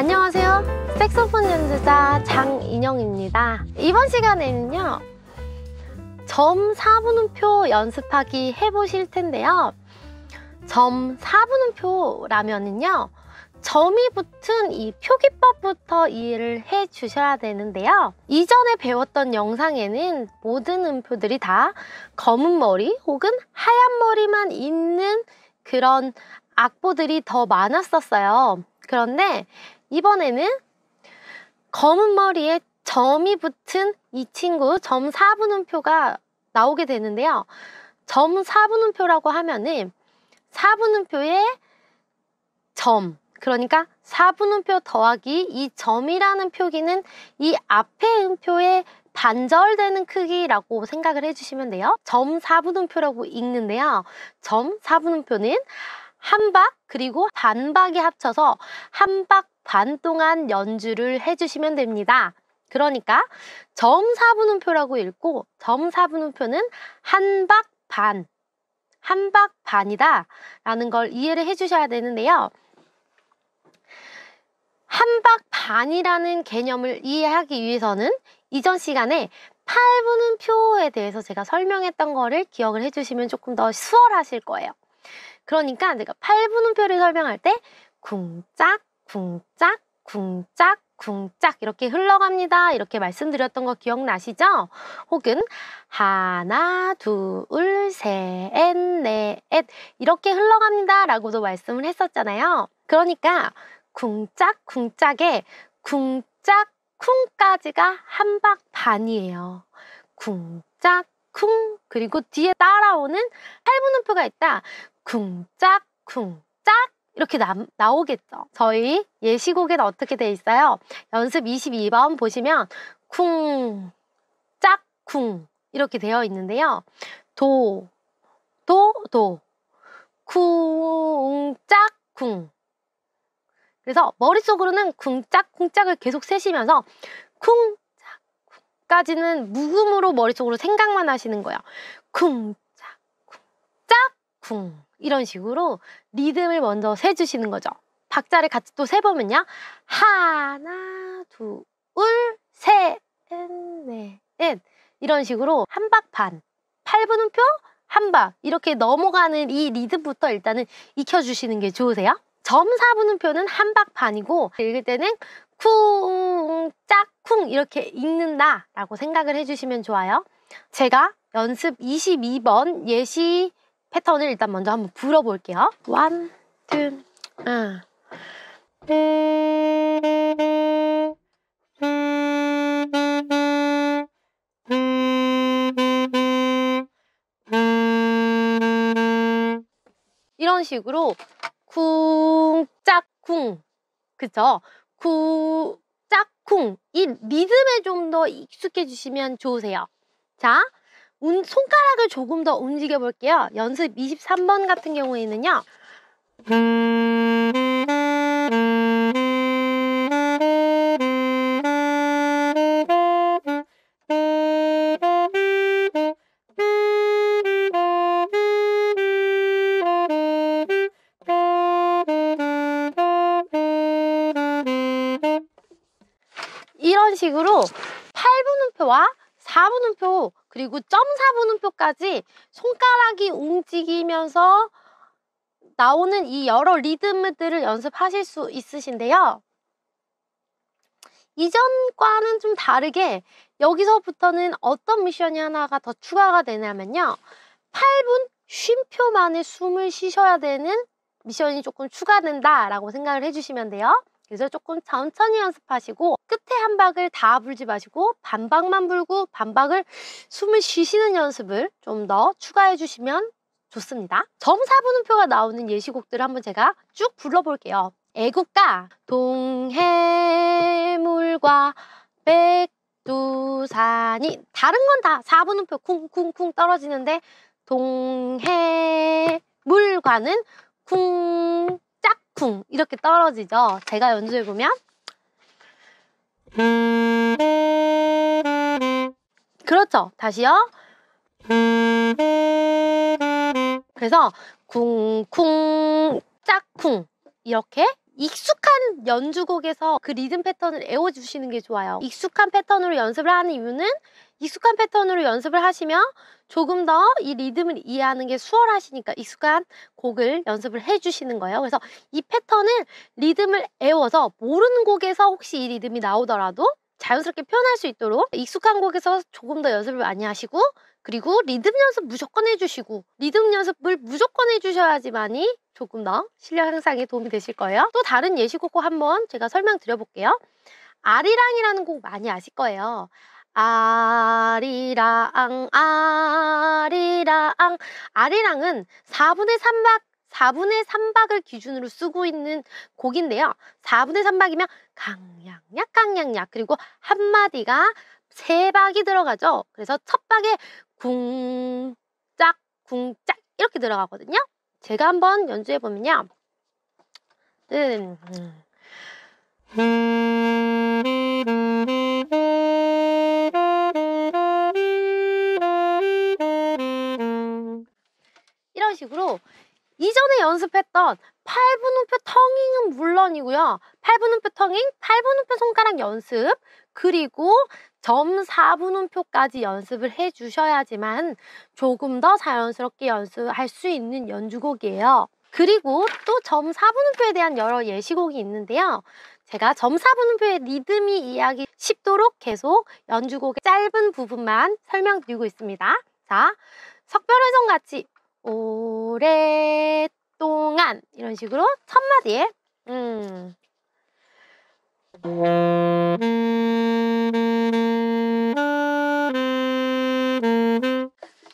안녕하세요 색소폰 연주자 장인영입니다 이번 시간에는요 점 4분음표 연습하기 해보실 텐데요 점 4분음표라면은요 점이 붙은 이 표기법부터 이해를 해 주셔야 되는데요. 이전에 배웠던 영상에는 모든 음표들이 다 검은 머리 혹은 하얀 머리만 있는 그런 악보들이 더 많았었어요. 그런데 이번에는 검은 머리에 점이 붙은 이 친구 점 4분음표가 나오게 되는데요. 점 4분음표라고 하면은 4분음표에 점 그러니까 4분음표 더하기 이 점이라는 표기는 이 앞에 음표에 반절되는 크기라고 생각을 해주시면 돼요. 점 4분음표라고 읽는데요. 점 4분음표는 한박 그리고 반박이 합쳐서 한 박 반 동안 연주를 해주시면 됩니다. 그러니까 점사분음표라고 읽고 점사분음표는 한 박 반, 한 박 반이다 라는 걸 이해를 해주셔야 되는데요. 한 박 반이라는 개념을 이해하기 위해서는 이전 시간에 8분음표에 대해서 제가 설명했던 거를 기억을 해주시면 조금 더 수월하실 거예요. 그러니까 제가 팔분음표를 설명할 때궁짝궁짝궁짝궁짝 이렇게 흘러갑니다. 이렇게 말씀드렸던 거 기억나시죠? 혹은 하나, 둘, 셋, 넷, 넷 이렇게 흘러갑니다. 라고도 말씀을 했었잖아요. 그러니까 궁짝궁짝에궁짝 쿵까지가 한 박 반이에요. 쿵짝, 쿵 그리고 뒤에 따라오는 팔분음표가 있다. 쿵짝 쿵짝 이렇게 나, 나오겠죠. 저희 예시곡에는 어떻게 돼 있어요? 연습 22번 보시면 쿵짝 쿵 이렇게 되어 있는데요. 도, 도, 도, 쿵짝 쿵 그래서 머릿속으로는 쿵짝 쿵짝을 계속 세시면서 쿵짝 쿵 까지는 묵음으로 머릿속으로 생각만 하시는 거예요. 쿵쿵 이런 식으로 리듬을 먼저 세주시는 거죠. 박자를 같이 또 세보면요. 하나, 둘, 셋, 넷, 넷 이런 식으로 한 박 반, 팔분음표 한 박 이렇게 넘어가는 이 리듬부터 일단은 익혀주시는 게 좋으세요. 점사분음표는 한 박 반이고 읽을 때는 쿵, 짝 쿵 이렇게 읽는다라고 생각을 해주시면 좋아요. 제가 연습 22번 예시 패턴을 일단 먼저 한번 불어볼게요. 원, 투, 응. 이런 식으로 쿵짝쿵 그쵸? 쿵짝쿵 이 리듬에 좀 더 익숙해 지시면 좋으세요. 자, 운, 손가락을 조금 더 움직여 볼게요. 연습 23번 같은 경우에는요. 이런 식으로 팔분음표와 4분음표 그리고 점4분음표까지 손가락이 움직이면서 나오는 이 여러 리듬들을 연습하실 수 있으신데요. 이전과는 좀 다르게 여기서부터는 어떤 미션이 하나가 더 추가가 되냐면요. 8분 쉼표 만에 숨을 쉬셔야 되는 미션이 조금 추가된다라고 생각을 해주시면 돼요. 그래서 조금 천천히 연습하시고 끝에 한 박을 다 불지 마시고 반박만 불고 반박을 숨을 쉬시는 연습을 좀 더 추가해 주시면 좋습니다. 점사분음표가 나오는 예시곡들을 한번 제가 쭉 불러볼게요. 애국가 동해물과 백두산이 다른 건 다 사분음표 쿵쿵쿵 떨어지는데 동해물과는 쿵쿵 이렇게 떨어지죠. 제가 연주해 보면 그렇죠. 다시요. 그래서 쿵쿵 짝쿵 이렇게 익숙한 연주곡에서 그 리듬 패턴을 애워주시는 게 좋아요. 익숙한 패턴으로 연습을 하는 이유는 익숙한 패턴으로 연습을 하시면 조금 더 이 리듬을 이해하는 게 수월하시니까 익숙한 곡을 연습을 해주시는 거예요. 그래서 이 패턴을 리듬을 애워서 모르는 곡에서 혹시 이 리듬이 나오더라도 자연스럽게 표현할 수 있도록 익숙한 곡에서 조금 더 연습을 많이 하시고 그리고 리듬 연습 무조건 해주시고 리듬 연습을 무조건 해주셔야지만이 조금 더 실력 향상에 도움이 되실 거예요. 또 다른 예시곡고 한번 제가 설명드려볼게요. 아리랑이라는 곡 많이 아실 거예요. 아리랑 아리랑 아리랑은 4분의 3박 4분의 3박을 기준으로 쓰고 있는 곡인데요. 4분의 3박이면 강약약 강약약 그리고 한 마디가 세 박이 들어가죠. 그래서 첫 박에 궁짝 궁짝 이렇게 들어가거든요. 제가 한번 연주해 보면요. 음. 음. 연습했던 8분음표 텅잉은 물론이고요. 8분음표 텅잉, 8분음표 손가락 연습, 그리고 점 4분음표까지 연습을 해주셔야지만 조금 더 자연스럽게 연습할 수 있는 연주곡이에요. 그리고 또 점 4분음표에 대한 여러 예시곡이 있는데요. 제가 점 4분음표의 리듬이 이야기 쉽도록 계속 연주곡의 짧은 부분만 설명드리고 있습니다. 자, 석별회전 같이 오래 동안 이런 식으로 첫 마디에 음.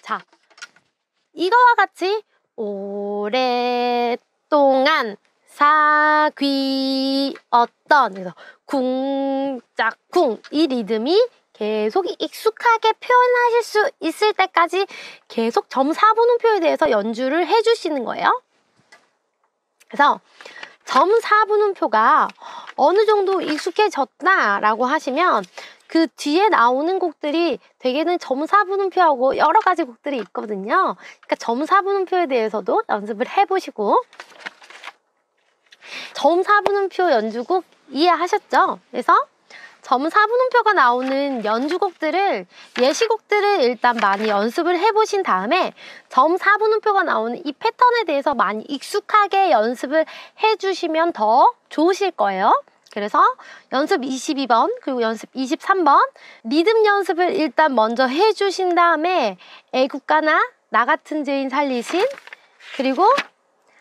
자, 이거와 같이 오랫동안 사귀었던 그래서 쿵짝쿵 이 리듬이 계속 익숙하게 표현하실 수 있을 때까지 계속 점 4분음표에 대해서 연주를 해주시는 거예요. 그래서 점 4분음표가 어느 정도 익숙해졌다라고 하시면 그 뒤에 나오는 곡들이 되게는 점 4분음표하고 여러 가지 곡들이 있거든요. 그러니까 점 4분음표에 대해서도 연습을 해보시고 점 4분음표 연주곡 이해하셨죠? 그래서 점사분음표가 나오는 연주곡들을 예시곡들을 일단 많이 연습을 해보신 다음에 점사분음표가 나오는 이 패턴에 대해서 많이 익숙하게 연습을 해주시면 더 좋으실 거예요. 그래서 연습 22번 그리고 연습 23번 리듬 연습을 일단 먼저 해주신 다음에 애국가나 나 같은 죄인 살리신 그리고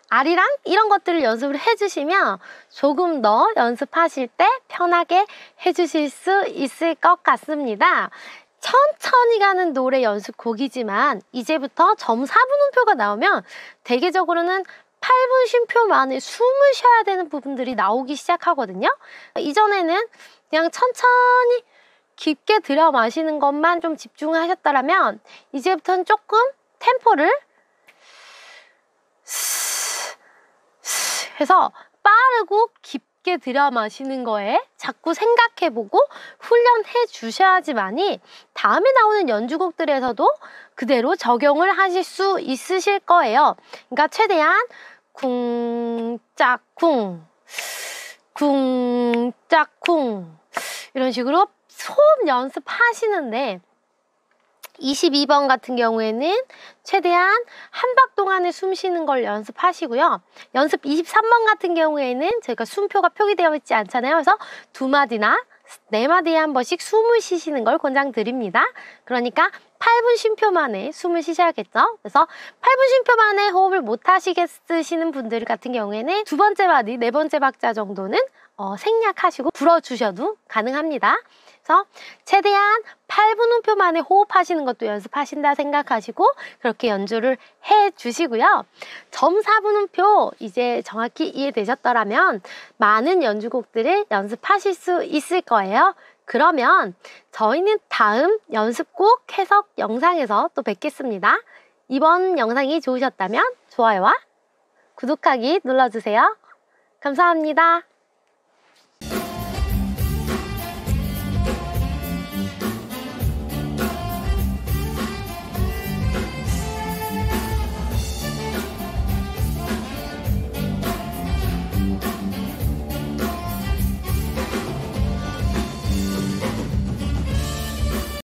아리랑 이런 것들을 연습을 해주시면 조금 더 연습하실 때 편하게 해주실 수 있을 것 같습니다. 천천히 가는 노래 연습곡이지만 이제부터 점 4분음표가 나오면 대개적으로는 8분 쉼표 만에 숨을 쉬어야 되는 부분들이 나오기 시작하거든요. 이전에는 그냥 천천히 깊게 들여 마시는 것만 좀 집중하셨다면 이제부터는 조금 템포를 그래서 빠르고 깊게 들여 마시는 거에 자꾸 생각해보고 훈련해 주셔야지만이 다음에 나오는 연주곡들에서도 그대로 적용을 하실 수 있으실 거예요. 그러니까 최대한 쿵짝쿵 쿵짝쿵 이런 식으로 소음 연습하시는데 22번 같은 경우에는 최대한 한 박 동안에 숨 쉬는 걸 연습하시고요. 연습 23번 같은 경우에는 저희가 숨표가 표기되어 있지 않잖아요. 그래서 두 마디나 네 마디에 한 번씩 숨을 쉬시는 걸 권장드립니다. 그러니까 8분 쉼표 만에 숨을 쉬셔야겠죠. 그래서 8분 쉼표 만에 호흡을 못 하시겠으시는 분들 같은 경우에는 두 번째 마디, 네 번째 박자 정도는 어, 생략하시고 불어주셔도 가능합니다. 따라서 최대한 8분 음표 만에 호흡하시는 것도 연습하신다 생각하시고 그렇게 연주를 해 주시고요. 점 4분 음표 이제 정확히 이해되셨더라면 많은 연주곡들을 연습하실 수 있을 거예요. 그러면 저희는 다음 연습곡 해석 영상에서 또 뵙겠습니다. 이번 영상이 좋으셨다면 좋아요와 구독하기 눌러주세요. 감사합니다.